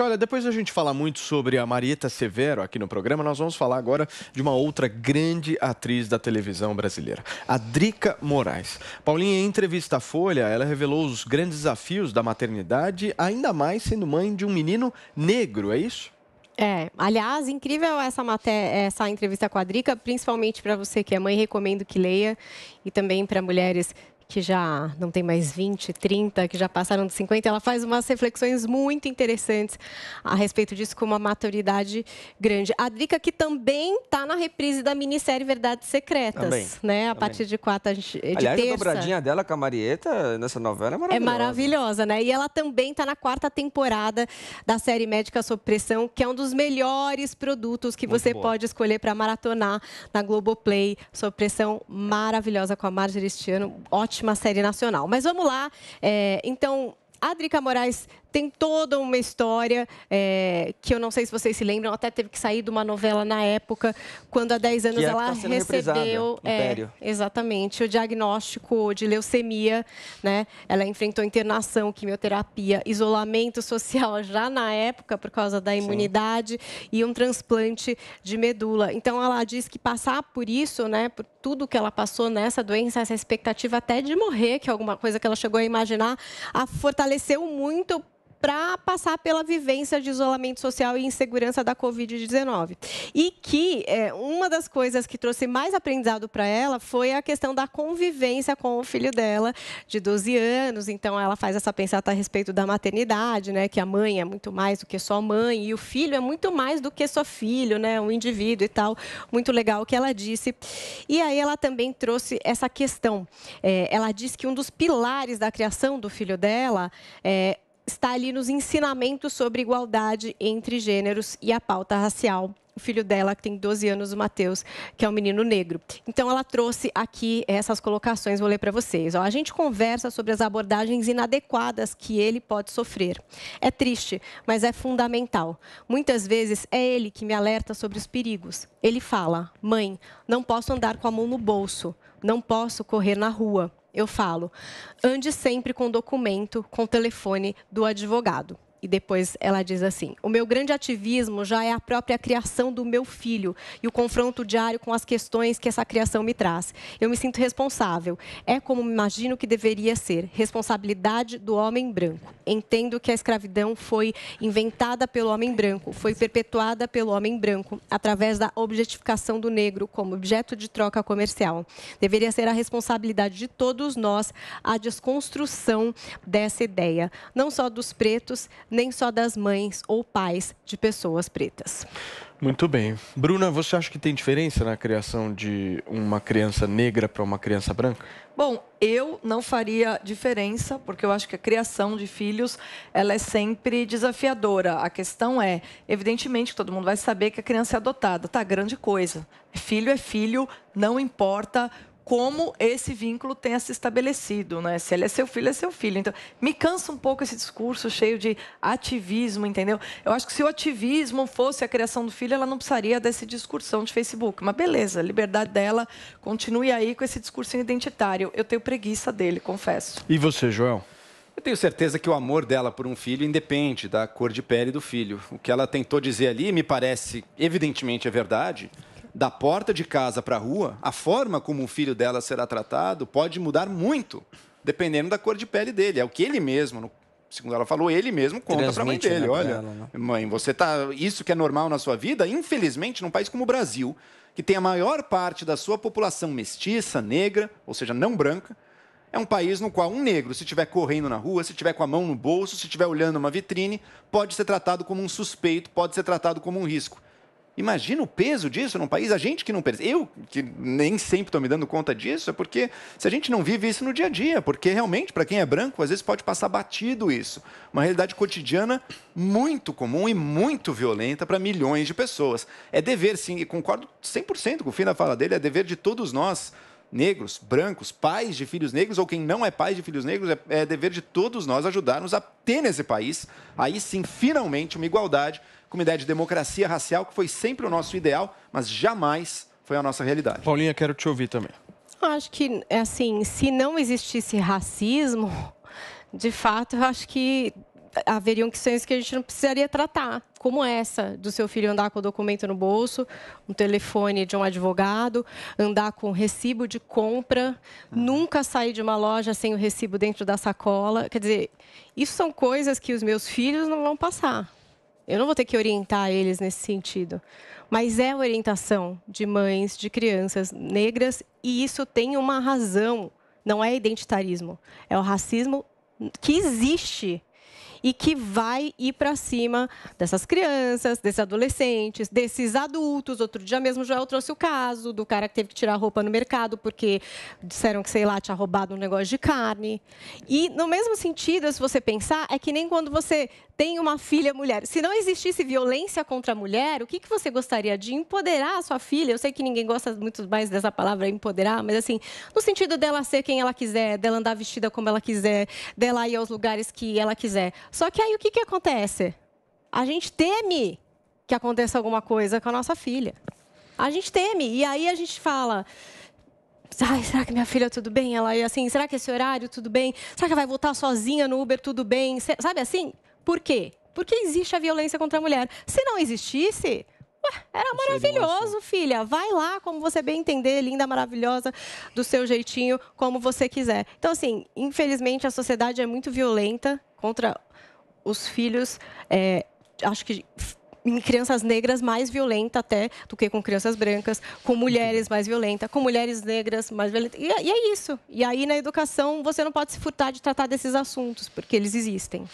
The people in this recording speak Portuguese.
Olha, depois a gente falar muito sobre a Marieta Severo aqui no programa, nós vamos falar agora de uma outra grande atriz da televisão brasileira, a Drica Moraes. Paulinha, em entrevista à Folha, ela revelou os grandes desafios da maternidade, ainda mais sendo mãe de um menino negro, é isso? É, aliás, incrível essa, matéria, essa entrevista com a Drica, principalmente para você que é mãe, recomendo que leia, e também para mulheres que já não tem mais 20, 30, que já passaram de 50, ela faz umas reflexões muito interessantes a respeito disso, com uma maturidade grande. A Drica, que também está na reprise da minissérie Verdades Secretas, também, né? A também. partir de quarta, de Aliás, terça. a dobradinha dela com a Marieta nessa novela é, é maravilhosa. É maravilhosa, né? E ela também está na quarta temporada da série Médica Sob Pressão, que é um dos melhores produtos que muito você boa. pode escolher para maratonar na Globoplay. Sob Pressão maravilhosa com a Marjorie Stiano, ótimo sétima série nacional. Mas vamos lá. É, então, Adrica Moraes tem toda uma história é, que eu não sei se vocês se lembram, até teve que sair de uma novela na época, quando há 10 anos que ela recebeu. É, exatamente, o diagnóstico de leucemia, né? Ela enfrentou internação, quimioterapia, isolamento social já na época, por causa da imunidade, Sim. e um transplante de medula. Então ela diz que passar por isso, né? Por tudo que ela passou nessa doença, essa expectativa até de morrer, que é alguma coisa que ela chegou a imaginar, a fortaleceu muito para passar pela vivência de isolamento social e insegurança da Covid-19. E que é, uma das coisas que trouxe mais aprendizado para ela foi a questão da convivência com o filho dela, de 12 anos. Então, ela faz essa pensada a respeito da maternidade, né? Que a mãe é muito mais do que só mãe e o filho é muito mais do que só filho, né? Um indivíduo e tal. Muito legal o que ela disse. E aí, ela também trouxe essa questão. É, ela disse que um dos pilares da criação do filho dela é, está ali nos ensinamentos sobre igualdade entre gêneros e a pauta racial. O filho dela, que tem 12 anos, o Matheus, que é um menino negro. Então, ela trouxe aqui essas colocações, vou ler para vocês. Ó, a gente conversa sobre as abordagens inadequadas que ele pode sofrer. É triste, mas é fundamental. Muitas vezes é ele que me alerta sobre os perigos. Ele fala: Mãe, não posso andar com a mão no bolso, não posso correr na rua eu falo, ande sempre com documento, com telefone do advogado. E depois ela diz assim: O meu grande ativismo já é a própria criação do meu filho e o confronto diário com as questões que essa criação me traz. Eu me sinto responsável. É como imagino que deveria ser: responsabilidade do homem branco. Entendo que a escravidão foi inventada pelo homem branco, foi perpetuada pelo homem branco, através da objetificação do negro como objeto de troca comercial. Deveria ser a responsabilidade de todos nós a desconstrução dessa ideia, não só dos pretos, nem só das mães ou pais de pessoas pretas. Muito bem. Bruna, você acha que tem diferença na criação de uma criança negra para uma criança branca? Bom, eu não faria diferença, porque eu acho que a criação de filhos, ela é sempre desafiadora. A questão é, evidentemente, que todo mundo vai saber que a criança é adotada, tá grande coisa. Filho é filho, não importa como esse vínculo tenha se estabelecido, né? Se ele é seu filho, é seu filho. Então, me cansa um pouco esse discurso cheio de ativismo, entendeu? Eu acho que se o ativismo fosse a criação do filho, ela não precisaria dessa discussão de Facebook. Mas beleza, liberdade dela, continue aí com esse discurso identitário. Eu tenho preguiça dele, confesso. E você, Joel? Eu tenho certeza que o amor dela por um filho independe da cor de pele do filho. O que ela tentou dizer ali, me parece, evidentemente é verdade, da porta de casa para a rua, a forma como o filho dela será tratado pode mudar muito, dependendo da cor de pele dele. É o que ele mesmo, segundo ela falou, ele mesmo conta para a mãe né, dele. Né, Olha, ela, né? mãe, você tá isso que é normal na sua vida. Infelizmente, num país como o Brasil, que tem a maior parte da sua população mestiça, negra, ou seja, não branca, é um país no qual um negro, se estiver correndo na rua, se estiver com a mão no bolso, se estiver olhando uma vitrine, pode ser tratado como um suspeito, pode ser tratado como um risco. Imagina o peso disso num país, a gente que não pensa. Eu que nem sempre estou me dando conta disso, é porque se a gente não vive isso no dia a dia, porque realmente, para quem é branco, às vezes pode passar batido isso. Uma realidade cotidiana muito comum e muito violenta para milhões de pessoas. É dever, sim, e concordo 100% com o fim da fala dele, é dever de todos nós negros, brancos, pais de filhos negros ou quem não é pai de filhos negros, é, é dever de todos nós ajudarmos a ter nesse país, aí sim, finalmente, uma igualdade, com uma ideia de democracia racial, que foi sempre o nosso ideal, mas jamais foi a nossa realidade. Paulinha, quero te ouvir também. Eu acho que, assim, se não existisse racismo, de fato, eu acho que haveriam questões que a gente não precisaria tratar, como essa do seu filho andar com o documento no bolso, um telefone de um advogado, andar com recibo de compra, ah. nunca sair de uma loja sem o recibo dentro da sacola. Quer dizer, isso são coisas que os meus filhos não vão passar. Eu não vou ter que orientar eles nesse sentido, mas é orientação de mães, de crianças negras, e isso tem uma razão. Não é identitarismo, é o racismo que existe e que vai ir para cima dessas crianças, desses adolescentes, desses adultos. Outro dia mesmo o Joel trouxe o caso do cara que teve que tirar a roupa no mercado porque disseram que, sei lá, tinha roubado um negócio de carne. E no mesmo sentido, se você pensar, é que nem quando você tem uma filha mulher. Se não existisse violência contra a mulher, o que, que você gostaria de empoderar a sua filha? Eu sei que ninguém gosta muito mais dessa palavra empoderar, mas assim, no sentido dela ser quem ela quiser, dela andar vestida como ela quiser, dela ir aos lugares que ela quiser. Só que aí o que, que acontece? A gente teme que aconteça alguma coisa com a nossa filha. A gente teme. E aí a gente fala. Ai, será que minha filha tudo bem? Ela é assim, será que esse horário tudo bem? Será que ela vai voltar sozinha no Uber tudo bem? Sabe assim? Por quê? Porque existe a violência contra a mulher. Se não existisse, ué, era maravilhoso, filha. Vai lá como você bem entender, linda, maravilhosa, do seu jeitinho, como você quiser. Então, assim, infelizmente a sociedade é muito violenta contra os filhos, é, acho que em crianças negras mais violenta até do que com crianças brancas, com mulheres mais violenta, com mulheres negras mais violenta. E, é, e, é isso. E aí na educação você não pode se furtar de tratar desses assuntos, porque eles existem.